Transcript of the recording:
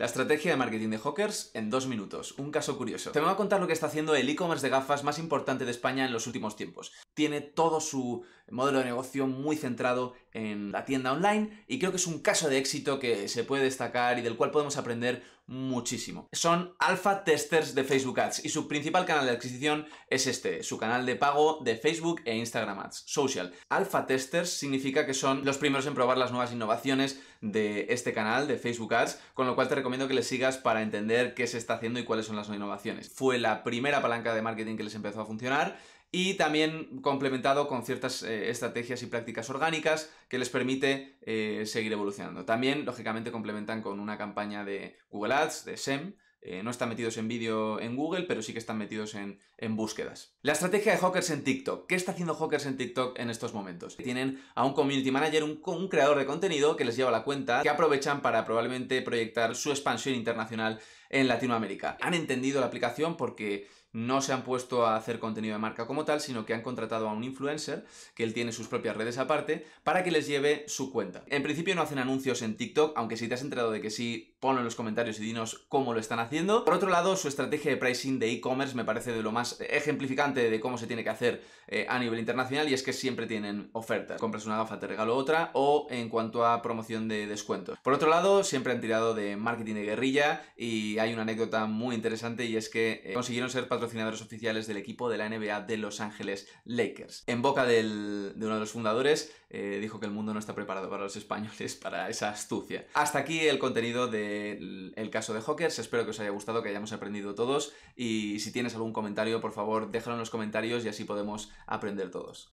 La estrategia de marketing de Hawkers en dos minutos. Un caso curioso. Te voy a contar lo que está haciendo el e-commerce de gafas más importante de España en los últimos tiempos tiene todo su modelo de negocio muy centrado en la tienda online y creo que es un caso de éxito que se puede destacar y del cual podemos aprender muchísimo. Son alfa testers de Facebook Ads y su principal canal de adquisición es este, su canal de pago de Facebook e Instagram Ads, Social. Alfa testers significa que son los primeros en probar las nuevas innovaciones de este canal de Facebook Ads, con lo cual te recomiendo que le sigas para entender qué se está haciendo y cuáles son las innovaciones. Fue la primera palanca de marketing que les empezó a funcionar y también complementado con ciertas eh, estrategias y prácticas orgánicas que les permite eh, seguir evolucionando. También, lógicamente, complementan con una campaña de Google Ads, de SEM, eh, no están metidos en vídeo en Google, pero sí que están metidos en, búsquedas. La estrategia de Hawkers en TikTok. ¿Qué está haciendo Hawkers en TikTok en estos momentos? Tienen a un community manager, un, un creador de contenido que les lleva la cuenta, que aprovechan para probablemente proyectar su expansión internacional en Latinoamérica. Han entendido la aplicación porque no se han puesto a hacer contenido de marca como tal, sino que han contratado a un influencer, que él tiene sus propias redes aparte, para que les lleve su cuenta. En principio no hacen anuncios en TikTok, aunque si te has enterado de que sí, ponlo en los comentarios y dinos cómo lo están haciendo por otro lado, su estrategia de pricing de e-commerce me parece de lo más ejemplificante de cómo se tiene que hacer eh, a nivel internacional y es que siempre tienen ofertas. Compras una gafa, te regalo otra o en cuanto a promoción de descuentos. Por otro lado, siempre han tirado de marketing de guerrilla y hay una anécdota muy interesante y es que eh, consiguieron ser patrocinadores oficiales del equipo de la NBA de Los Ángeles Lakers. En boca de uno de los fundadores eh, dijo que el mundo no está preparado para los españoles para esa astucia. Hasta aquí el contenido del caso de Hawkers. Espero que os haya haya gustado, que hayamos aprendido todos y si tienes algún comentario, por favor, déjalo en los comentarios y así podemos aprender todos.